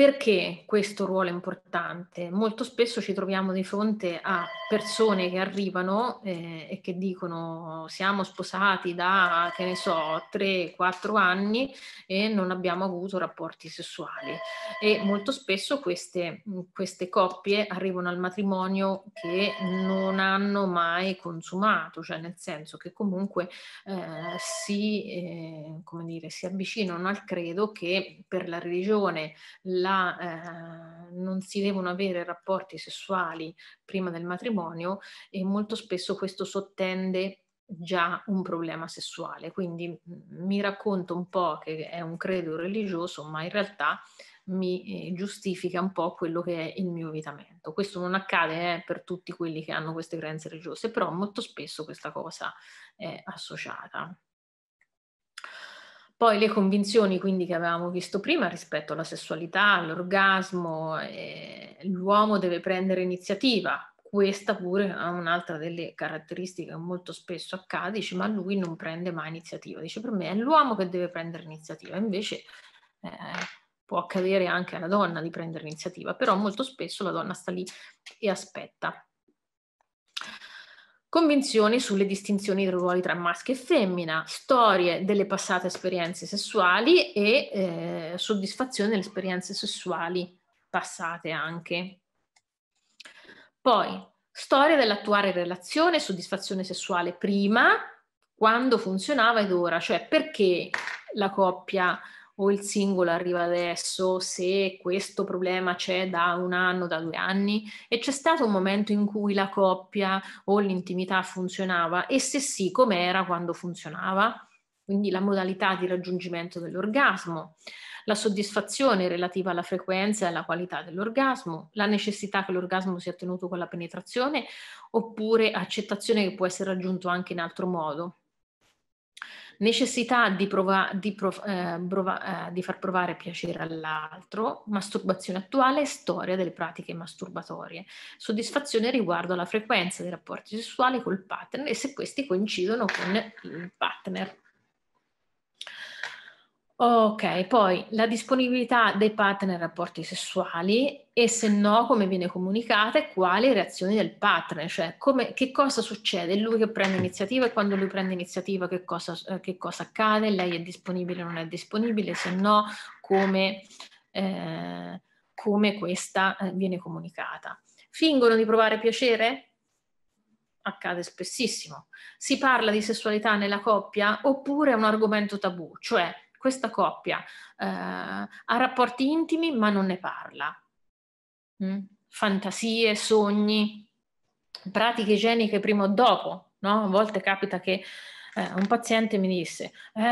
perché questo ruolo è importante? Molto spesso ci troviamo di fronte a persone che arrivano eh, e che dicono siamo sposati da, che ne so, 3-4 anni e non abbiamo avuto rapporti sessuali. E molto spesso queste, queste coppie arrivano al matrimonio che non hanno mai consumato, cioè nel senso che comunque eh, si, eh, come dire, si avvicinano al credo che per la religione la la, eh, non si devono avere rapporti sessuali prima del matrimonio e molto spesso questo sottende già un problema sessuale. Quindi mm, mi racconto un po' che è un credo religioso, ma in realtà mi eh, giustifica un po' quello che è il mio evitamento. Questo non accade eh, per tutti quelli che hanno queste credenze religiose, però molto spesso questa cosa è associata. Poi le convinzioni quindi che avevamo visto prima rispetto alla sessualità, all'orgasmo, eh, l'uomo deve prendere iniziativa, questa pure è un'altra delle caratteristiche che molto spesso accade, dice ma lui non prende mai iniziativa, dice per me è l'uomo che deve prendere iniziativa, invece eh, può accadere anche alla donna di prendere iniziativa, però molto spesso la donna sta lì e aspetta convinzioni sulle distinzioni dei ruoli tra maschio e femmina, storie delle passate esperienze sessuali e eh, soddisfazione delle esperienze sessuali passate anche. Poi, storia dell'attuale relazione, soddisfazione sessuale prima, quando funzionava ed ora, cioè perché la coppia o il singolo arriva adesso, se questo problema c'è da un anno, da due anni e c'è stato un momento in cui la coppia o l'intimità funzionava e se sì, com'era quando funzionava? Quindi la modalità di raggiungimento dell'orgasmo, la soddisfazione relativa alla frequenza e alla qualità dell'orgasmo, la necessità che l'orgasmo sia ottenuto con la penetrazione oppure accettazione che può essere raggiunto anche in altro modo, necessità di, prova, di, prov, eh, prova, eh, di far provare piacere all'altro, masturbazione attuale e storia delle pratiche masturbatorie, soddisfazione riguardo alla frequenza dei rapporti sessuali col partner e se questi coincidono con il partner. Ok, poi la disponibilità dei partner ai rapporti sessuali e se no come viene comunicata e quali reazioni del partner, cioè come, che cosa succede, lui che prende iniziativa e quando lui prende iniziativa che cosa, eh, che cosa accade, lei è disponibile o non è disponibile, se no come, eh, come questa eh, viene comunicata. Fingono di provare piacere? accade spessissimo. Si parla di sessualità nella coppia oppure è un argomento tabù, cioè questa coppia eh, ha rapporti intimi ma non ne parla. Mm? Fantasie, sogni, pratiche igieniche prima o dopo, no? A volte capita che eh, un paziente mi disse, eh,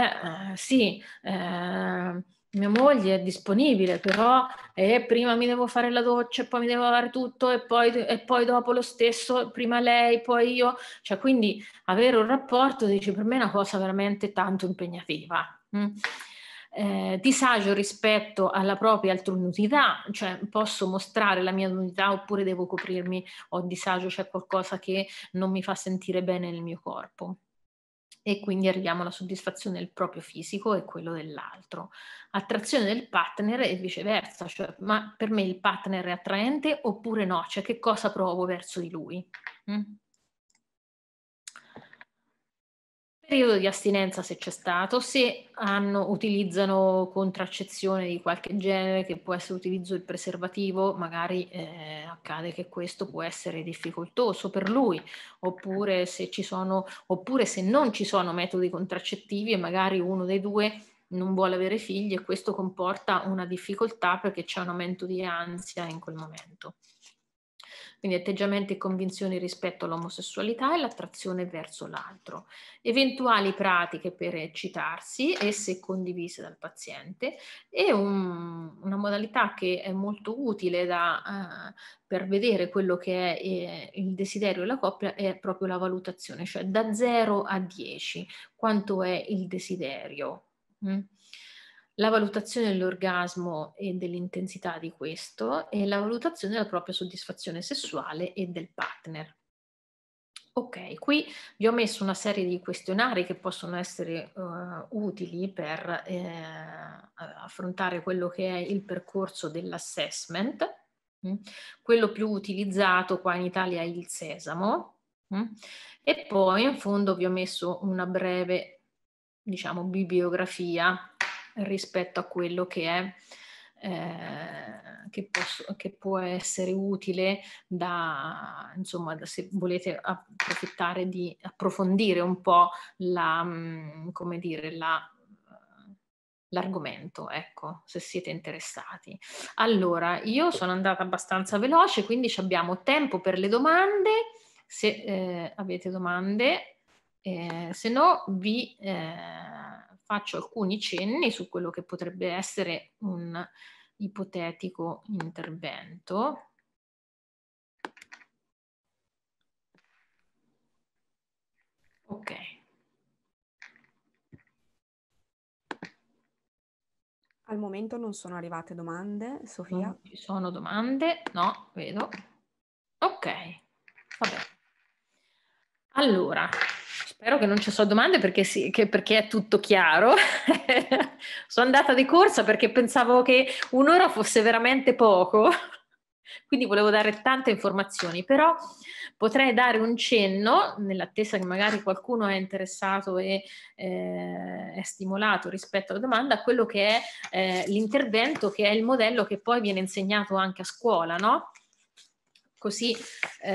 eh sì, eh, mia moglie è disponibile, però eh, prima mi devo fare la doccia, poi mi devo lavare tutto e poi, e poi, dopo lo stesso, prima lei, poi io. Cioè, quindi avere un rapporto, dice, per me è una cosa veramente tanto impegnativa. Mm. Eh, disagio rispetto alla propria altronutità, cioè posso mostrare la mia nudità oppure devo coprirmi, ho disagio, c'è qualcosa che non mi fa sentire bene nel mio corpo. E quindi arriviamo alla soddisfazione del proprio fisico e quello dell'altro. Attrazione del partner e viceversa, cioè ma per me il partner è attraente oppure no, cioè che cosa provo verso di lui. Mm? periodo di astinenza se c'è stato, se hanno, utilizzano contraccezione di qualche genere, che può essere utilizzo del preservativo, magari eh, accade che questo può essere difficoltoso per lui, oppure se, sono, oppure se non ci sono metodi contraccettivi e magari uno dei due non vuole avere figli e questo comporta una difficoltà perché c'è un aumento di ansia in quel momento quindi atteggiamenti e convinzioni rispetto all'omosessualità e l'attrazione verso l'altro. Eventuali pratiche per eccitarsi, esse condivise dal paziente, e un, una modalità che è molto utile da, eh, per vedere quello che è eh, il desiderio della coppia è proprio la valutazione, cioè da 0 a 10 quanto è il desiderio. Mm? la valutazione dell'orgasmo e dell'intensità di questo e la valutazione della propria soddisfazione sessuale e del partner. Ok, qui vi ho messo una serie di questionari che possono essere uh, utili per eh, affrontare quello che è il percorso dell'assessment. Mm, quello più utilizzato qua in Italia è il sesamo. Mm, e poi in fondo vi ho messo una breve, diciamo, bibliografia rispetto a quello che è eh, che, posso, che, può essere utile da, insomma, da, se volete approfittare di approfondire un po' la, mm, come dire, la, l'argomento, ecco, se siete interessati. Allora, io sono andata abbastanza veloce, quindi abbiamo tempo per le domande, se eh, avete domande, eh, se no vi... Eh, faccio alcuni cenni su quello che potrebbe essere un ipotetico intervento. Ok. Al momento non sono arrivate domande, Sofia. Non ci sono domande? No, vedo. Ok, va bene. Allora, Spero che non ci sono domande perché, sì, che, perché è tutto chiaro. sono andata di corsa perché pensavo che un'ora fosse veramente poco, quindi volevo dare tante informazioni, però potrei dare un cenno, nell'attesa che magari qualcuno è interessato e eh, è stimolato rispetto alla domanda, a quello che è eh, l'intervento, che è il modello che poi viene insegnato anche a scuola, no? Così, eh,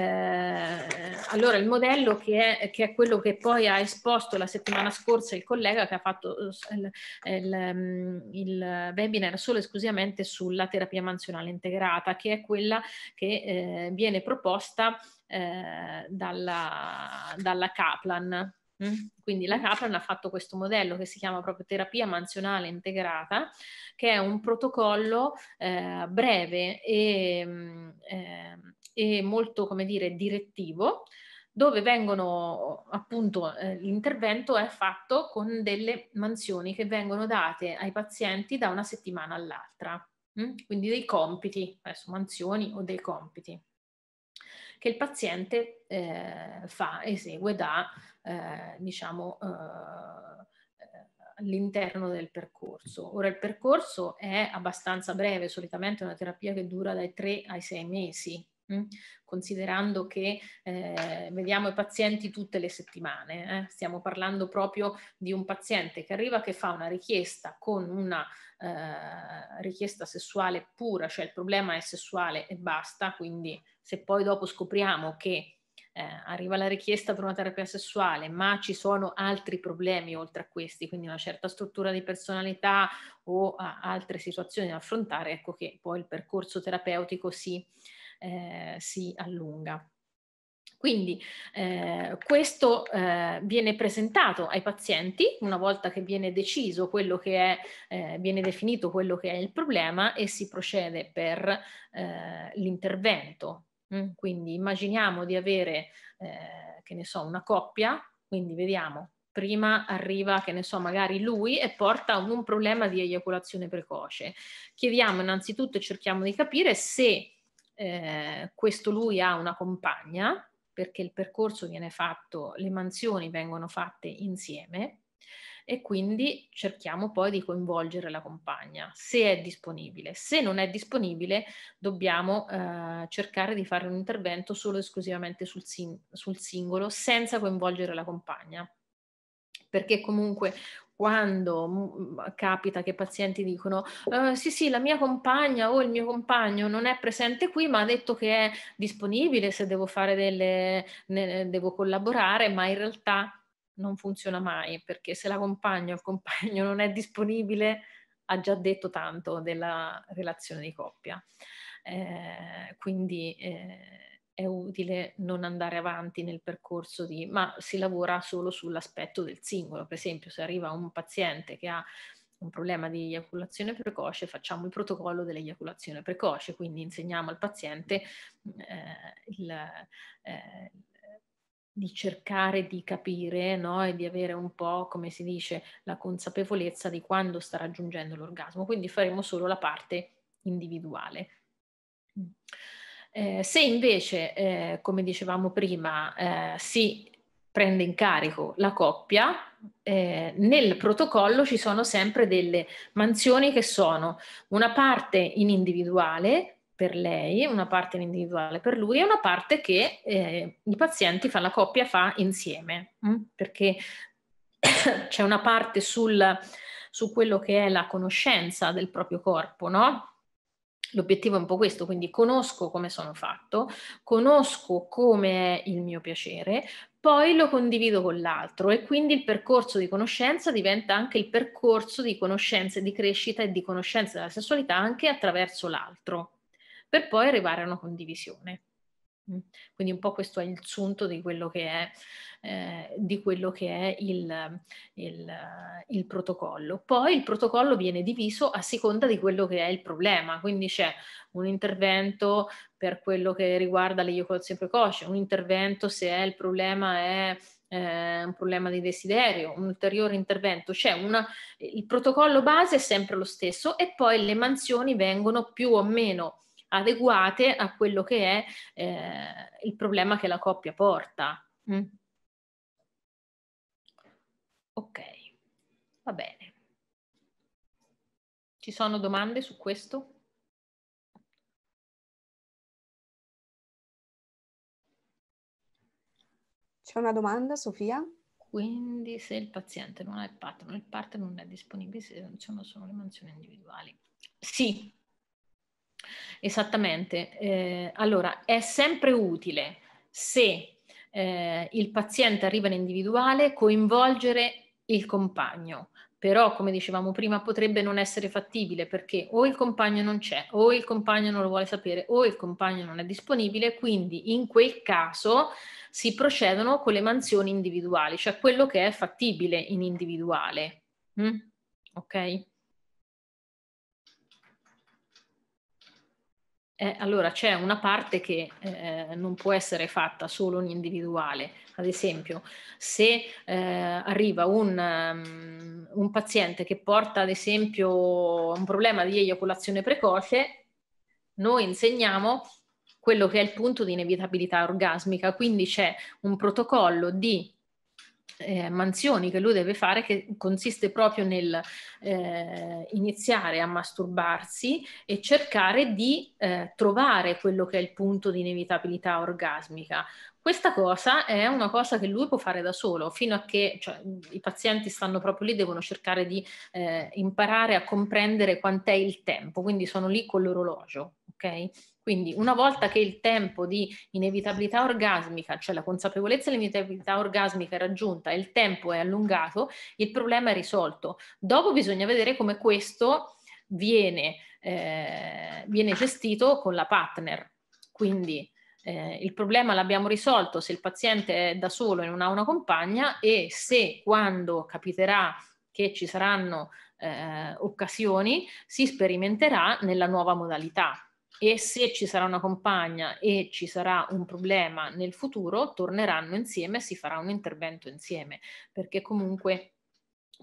allora il modello che è, che è, quello che poi ha esposto la settimana scorsa il collega che ha fatto eh, il, il, mm, il webinar solo e esclusivamente sulla terapia mansionale integrata, che è quella che eh, viene proposta eh, dalla, dalla Kaplan. Mm? Quindi la Kaplan ha fatto questo modello che si chiama proprio terapia mansionale integrata, che è un protocollo eh, breve e eh, e molto, come dire, direttivo, dove vengono appunto eh, l'intervento è fatto con delle mansioni che vengono date ai pazienti da una settimana all'altra, mh? Mm? quindi dei compiti, adesso mansioni o dei compiti che il paziente eh, fa, esegue da, eh, diciamo, eh, all'interno del percorso. Ora il percorso è abbastanza breve, solitamente è una terapia che dura dai 3 ai 6 mesi, considerando che eh, vediamo i pazienti tutte le settimane. Eh? Stiamo parlando proprio di un paziente che arriva che fa una richiesta con una eh, richiesta sessuale pura, cioè il problema è sessuale e basta, quindi se poi dopo scopriamo che eh, arriva la richiesta per una terapia sessuale, ma ci sono altri problemi oltre a questi, quindi una certa struttura di personalità o altre situazioni da affrontare, ecco che poi il percorso terapeutico si eh, si allunga. Quindi eh, questo eh, viene presentato ai pazienti una volta che viene deciso quello che è, eh, viene definito quello che è il problema e si procede per eh, l'intervento. Mm, quindi immaginiamo di avere, eh, che ne so, una coppia, quindi vediamo, prima arriva, che ne so, magari lui e porta ad un problema di eiaculazione precoce. Chiediamo innanzitutto e cerchiamo di capire se eh, questo lui ha una compagna perché il percorso viene fatto, le mansioni vengono fatte insieme e quindi cerchiamo poi di coinvolgere la compagna se è disponibile. Se non è disponibile dobbiamo eh, cercare di fare un intervento solo e esclusivamente sul, sim- sul singolo senza coinvolgere la compagna perché comunque quando mm, mm, capita che pazienti dicono eh, sì sì la mia compagna o il mio compagno non è presente qui ma ha detto che è disponibile se devo fare delle ne, devo collaborare ma in realtà non funziona mai perché se la compagna o il compagno non è disponibile ha già detto tanto della relazione di coppia eh, quindi eh, è utile non andare avanti nel percorso di, ma si lavora solo sull'aspetto del singolo. Per esempio, se arriva un paziente che ha un problema di eiaculazione precoce, facciamo il protocollo dell'eiaculazione precoce, quindi insegniamo al paziente eh, il, eh, di cercare di capire no? e di avere un po', come si dice, la consapevolezza di quando sta raggiungendo l'orgasmo. Quindi faremo solo la parte individuale. Eh, se invece, eh, come dicevamo prima, eh, si prende in carico la coppia, eh, nel protocollo ci sono sempre delle mansioni che sono una parte in individuale per lei, una parte in individuale per lui e una parte che eh, i pazienti fa, la coppia fa insieme, mh? Mm? perché c'è una parte sul, su quello che è la conoscenza del proprio corpo, no? L'obiettivo è un po' questo, quindi conosco come sono fatto, conosco come è il mio piacere, poi lo condivido con l'altro e quindi il percorso di conoscenza diventa anche il percorso di conoscenza, di crescita e di conoscenza della sessualità anche attraverso l'altro, per poi arrivare a una condivisione. Mm. Quindi un po' questo è il sunto di quello che è, eh, quello che è il, il, eh, il, protocollo. Poi il protocollo viene diviso a seconda di quello che è il problema, quindi c'è un intervento per quello che riguarda le l'eiaculazione precoce, un intervento se il problema è eh, un problema di desiderio, un ulteriore intervento, c'è una, il protocollo base è sempre lo stesso e poi le mansioni vengono più o meno adeguate a quello che è eh, il problema che la coppia porta. Mm. Ok, va bene. Ci sono domande su questo? C'è una domanda, Sofia? Quindi se il paziente non ha il partner, il partner non è disponibile se non ci sono le mansioni individuali. Sì, Esattamente. Eh, allora, è sempre utile se eh, il paziente arriva in individuale coinvolgere il compagno, però come dicevamo prima potrebbe non essere fattibile perché o il compagno non c'è, o il compagno non lo vuole sapere, o il compagno non è disponibile, quindi in quel caso si procedono con le mansioni individuali, cioè quello che è fattibile in individuale. Mm? Ok? Eh, allora c'è una parte che eh, non può essere fatta solo in individuale, ad esempio se eh, arriva un, um, un, paziente che porta ad esempio un problema di eiaculazione precoce, noi insegniamo quello che è il punto di inevitabilità orgasmica, quindi c'è un protocollo di eh, mansioni che lui deve fare che consiste proprio nel eh, iniziare a masturbarsi e cercare di eh, trovare quello che è il punto di inevitabilità orgasmica. Questa cosa è una cosa che lui può fare da solo, fino a che cioè, i pazienti stanno proprio lì, devono cercare di eh, imparare a comprendere quant'è il tempo, quindi sono lì con l'orologio, ok? Quindi una volta che il tempo di inevitabilità orgasmica, cioè la consapevolezza dell'inevitabilità orgasmica è raggiunta e il tempo è allungato, il problema è risolto. Dopo bisogna vedere come questo viene, eh, viene gestito con la partner. Quindi eh, il problema l'abbiamo risolto se il paziente è da solo e non ha una compagna e se quando capiterà che ci saranno eh, occasioni si sperimenterà nella nuova modalità e se ci sarà una compagna e ci sarà un problema nel futuro, torneranno insieme e si farà un intervento insieme, perché comunque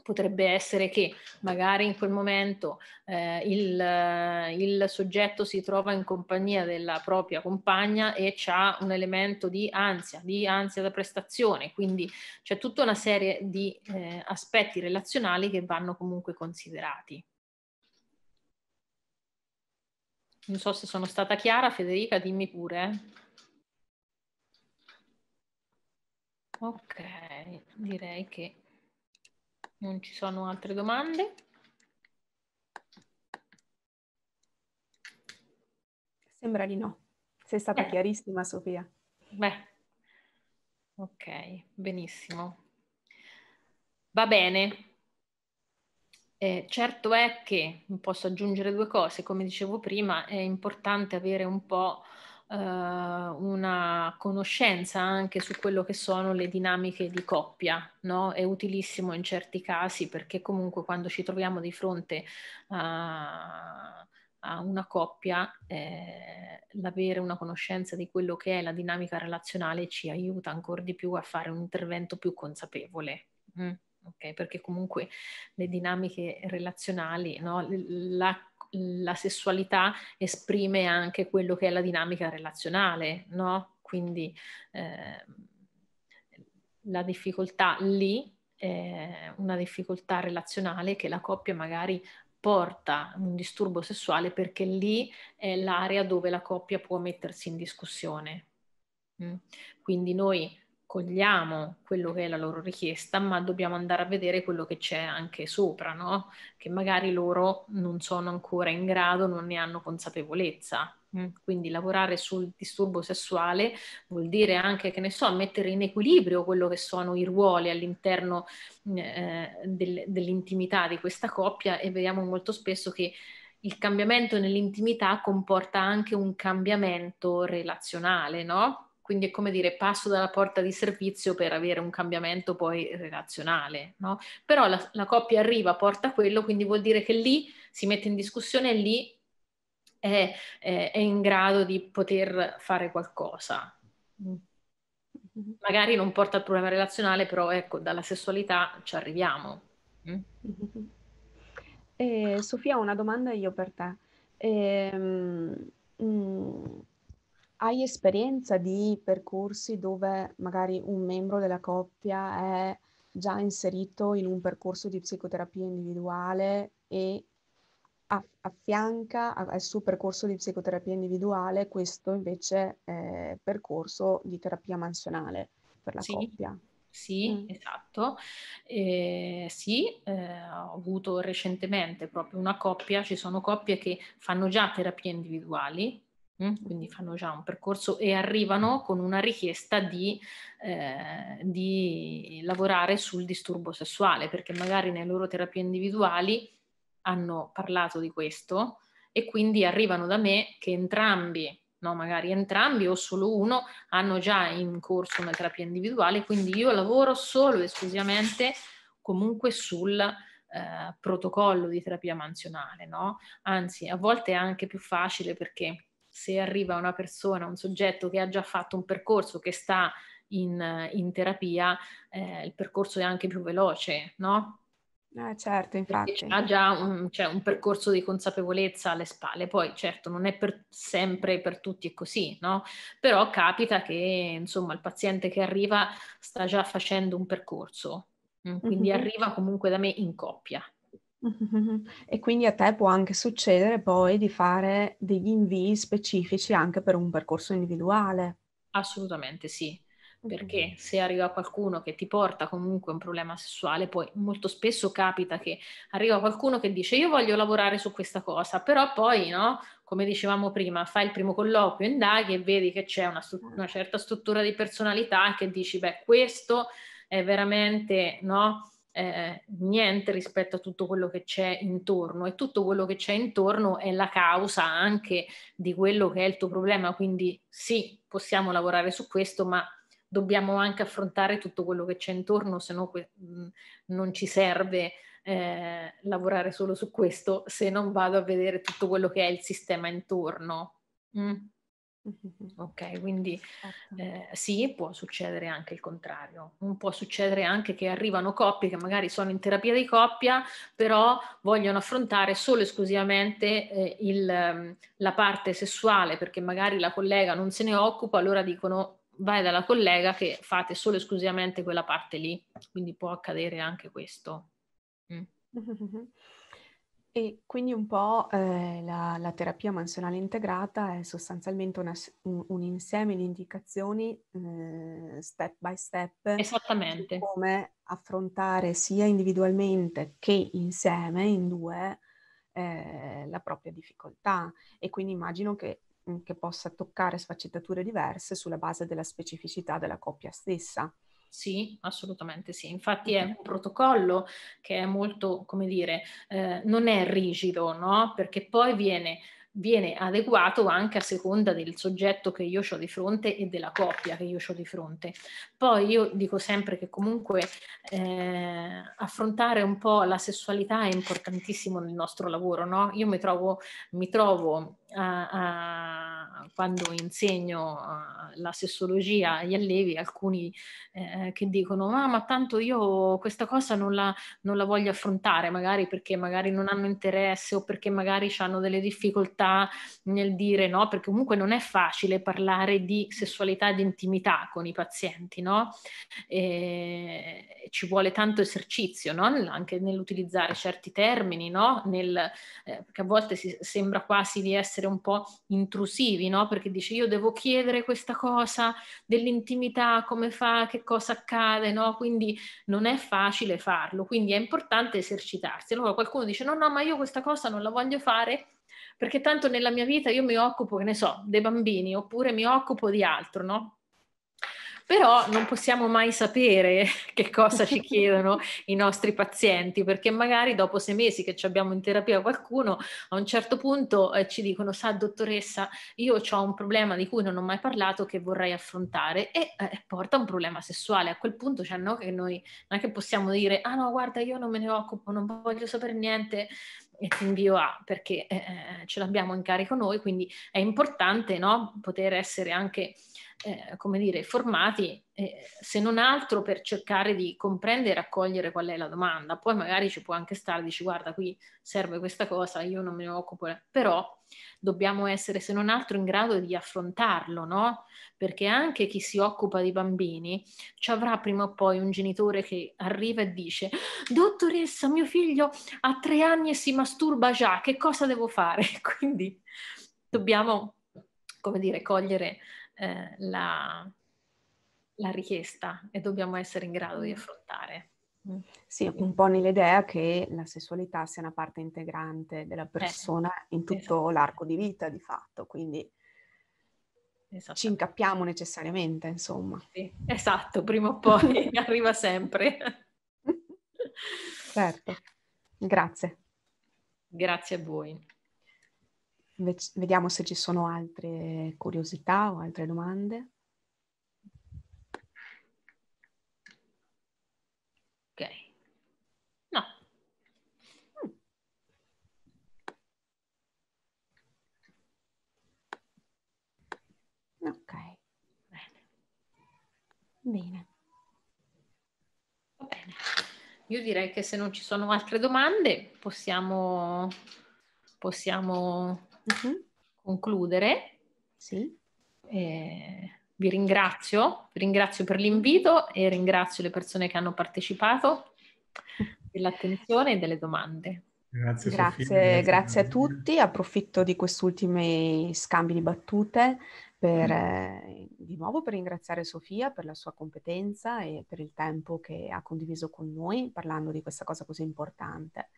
potrebbe essere che magari in quel momento eh, il, il, soggetto si trova in compagnia della propria compagna e ha un elemento di ansia, di ansia da prestazione, quindi c'è tutta una serie di eh, aspetti relazionali che vanno comunque considerati. Non so se sono stata chiara, Federica, dimmi pure. Ok, direi che non ci sono altre domande. Sembra di no. Sei stata eh. chiarissima, Sofia. Beh, ok, benissimo. Va bene, eh, certo è che, posso aggiungere due cose, come dicevo prima, è importante avere un po' eh, una conoscenza anche su quello che sono le dinamiche di coppia, no? È utilissimo in certi casi perché comunque quando ci troviamo di fronte a, a una coppia, eh, l'avere una conoscenza di quello che è la dinamica relazionale ci aiuta ancora di più a fare un intervento più consapevole. Mm okay? perché comunque le dinamiche relazionali, no? la, la, sessualità esprime anche quello che è la dinamica relazionale, no? quindi eh, la difficoltà lì è una difficoltà relazionale che la coppia magari porta un disturbo sessuale perché lì è l'area dove la coppia può mettersi in discussione. Mm? Quindi noi cogliamo quello che è la loro richiesta, ma dobbiamo andare a vedere quello che c'è anche sopra, no? Che magari loro non sono ancora in grado, non ne hanno consapevolezza. Mm? Quindi lavorare sul disturbo sessuale vuol dire anche, che ne so, mettere in equilibrio quello che sono i ruoli all'interno mm, eh, del, dell'intimità di questa coppia e vediamo molto spesso che il cambiamento nell'intimità comporta anche un cambiamento relazionale, no? Quindi è come dire passo dalla porta di servizio per avere un cambiamento poi relazionale, no? Però la, la coppia arriva, porta quello, quindi vuol dire che lì si mette in discussione e lì è, è, è in grado di poter fare qualcosa. Mm. Magari non porta al problema relazionale, però ecco, dalla sessualità ci arriviamo. Mm. Eh, Sofia, una domanda io per te. Eh, mh, mm, hai esperienza di percorsi dove magari un membro della coppia è già inserito in un percorso di psicoterapia individuale e affianca al suo percorso di psicoterapia individuale questo invece eh, percorso di terapia mansionale per la sì. coppia. Sì, mm. esatto. Eh, sì, eh, ho avuto recentemente proprio una coppia, ci sono coppie che fanno già terapie individuali, Mm. quindi fanno già un percorso e arrivano mm. con una richiesta di, eh, di, lavorare sul disturbo sessuale, perché magari nelle loro terapie individuali hanno parlato di questo e quindi arrivano da me che entrambi, no, magari entrambi o solo uno, hanno già in corso una terapia individuale, quindi io lavoro solo e esclusivamente comunque sul... Eh, protocollo di terapia mansionale, no? Anzi, a volte è anche più facile perché se arriva una persona, un soggetto che ha già fatto un percorso, che sta in, in terapia, eh, il percorso è anche più veloce, no? Ah, certo, infatti. Ha già un, cioè, un, percorso di consapevolezza alle spalle, poi certo non è per sempre per tutti così, no? Però capita che insomma il paziente che arriva sta già facendo un percorso, mm? quindi mm-hmm. arriva comunque da me in coppia, E quindi a te può anche succedere poi di fare degli invii specifici anche per un percorso individuale. Assolutamente sì, perché se arriva qualcuno che ti porta comunque un problema sessuale, poi molto spesso capita che arriva qualcuno che dice io voglio lavorare su questa cosa, però poi, no, come dicevamo prima, fai il primo colloquio, indaghi e vedi che c'è una, stru- eh. una certa struttura di personalità che dici, beh, questo è veramente, no? eh, niente rispetto a tutto quello che c'è intorno e tutto quello che c'è intorno è la causa anche di quello che è il tuo problema, quindi sì, possiamo lavorare su questo, ma dobbiamo anche affrontare tutto quello che c'è intorno, se no que- mm, non ci serve eh, lavorare solo su questo se non vado a vedere tutto quello che è il sistema intorno. Mm. Ok, quindi certo. eh, sì, può succedere anche il contrario. può succedere anche che arrivano coppie che magari sono in terapia di coppia, però vogliono affrontare solo e esclusivamente eh, il, ehm, la parte sessuale, perché magari la collega non se ne occupa, allora dicono vai dalla collega che fate solo e esclusivamente quella parte lì. Quindi può accadere anche questo. Mm. E quindi un po' eh, la, la, terapia mansionale integrata è sostanzialmente una, un, un, insieme di indicazioni eh, step by step Esattamente. come affrontare sia individualmente che insieme, in due, eh, la propria difficoltà. E quindi immagino che, mm, che possa toccare sfaccettature diverse sulla base della specificità della coppia stessa. Sì, assolutamente sì. Infatti è un protocollo che è molto, come dire, eh, non è rigido, no? Perché poi viene viene adeguato anche a seconda del soggetto che io ho di fronte e della coppia che io ho di fronte. Poi io dico sempre che comunque eh, affrontare un po' la sessualità è importantissimo nel nostro lavoro, no? Io mi trovo, mi trovo a, a, quando insegno a, la sessologia agli allevi, alcuni eh, che dicono ah, ma tanto io questa cosa non la, non la, voglio affrontare, magari perché magari non hanno interesse o perché magari hanno delle difficoltà nel dire no, perché comunque non è facile parlare di sessualità e di intimità con i pazienti, no? E ci vuole tanto esercizio, no? Anche nell'utilizzare certi termini, no? Nel, eh, perché a volte si, sembra quasi di essere essere un po' intrusivi, no? Perché dice io devo chiedere questa cosa dell'intimità, come fa, che cosa accade, no? Quindi non è facile farlo, quindi è importante esercitarsi. Allora qualcuno dice no, no, ma io questa cosa non la voglio fare perché tanto nella mia vita io mi occupo, che ne so, dei bambini oppure mi occupo di altro, no? però non possiamo mai sapere che cosa ci chiedono i nostri pazienti, perché magari dopo sei mesi che ci abbiamo in terapia qualcuno, a un certo punto eh, ci dicono, sa dottoressa, io ho un problema di cui non ho mai parlato che vorrei affrontare e eh, porta un problema sessuale. A quel punto cioè, no, che noi non è che possiamo dire, ah no, guarda, io non me ne occupo, non voglio sapere niente, e ti invio a perché eh, eh, ce l'abbiamo in carico noi, quindi è importante no, poter essere anche eh, come dire, formati, eh, se non altro per cercare di comprendere e raccogliere qual è la domanda. Poi magari ci può anche stare, dici guarda qui serve questa cosa, io non me ne occupo, però dobbiamo essere se non altro in grado di affrontarlo, no? Perché anche chi si occupa di bambini ci avrà prima o poi un genitore che arriva e dice dottoressa mio figlio ha tre anni e si masturba già, che cosa devo fare? Quindi dobbiamo, come dire, cogliere eh, la, la richiesta e dobbiamo essere in grado di mm. affrontare. Mm. Sì, un po' nell'idea che la sessualità sia una parte integrante della eh, persona eh, in tutto esatto. l'arco di vita, di fatto, quindi esatto. ci incappiamo necessariamente, insomma. Sì, esatto, prima o poi arriva sempre. certo, grazie. Grazie a voi vediamo se ci sono altre curiosità o altre domande. Ok. No. Mm. Ok. Bene. Bene. Bene. Io direi che se non ci sono altre domande possiamo, possiamo Mm-hmm. concludere. Sì. Eh, vi ringrazio, vi ringrazio per l'invito e ringrazio le persone che hanno partecipato dell'attenzione e delle domande. Grazie, grazie, Sofia, grazie a tutti. Approfitto di questi ultimi scambi di battute per, eh, di nuovo per ringraziare Sofia per la sua competenza e per il tempo che ha condiviso con noi parlando di questa cosa così importante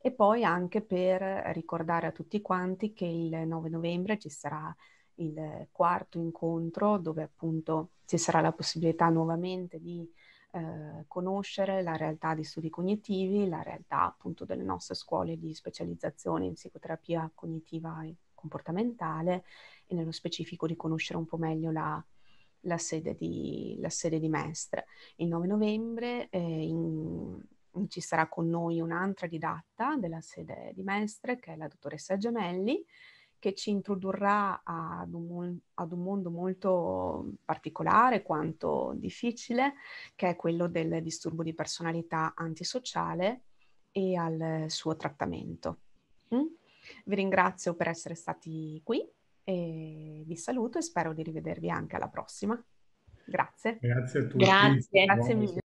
e poi anche per ricordare a tutti quanti che il 9 novembre ci sarà il quarto incontro dove appunto ci sarà la possibilità nuovamente di eh, conoscere la realtà di studi cognitivi, la realtà appunto delle nostre scuole di specializzazione in psicoterapia cognitiva e comportamentale e nello specifico di conoscere un po' meglio la, la sede di, la sede di Mestre. Il 9 novembre eh, in, ci sarà con noi un'altra didatta della sede di Mestre, che è la dottoressa Gemelli, che ci introdurrà ad un, ad un, mondo molto particolare quanto difficile, che è quello del disturbo di personalità antisociale e al suo trattamento. Mm? Vi ringrazio per essere stati qui e vi saluto e spero di rivedervi anche alla prossima. Grazie. Grazie a tutti. Grazie, grazie mille.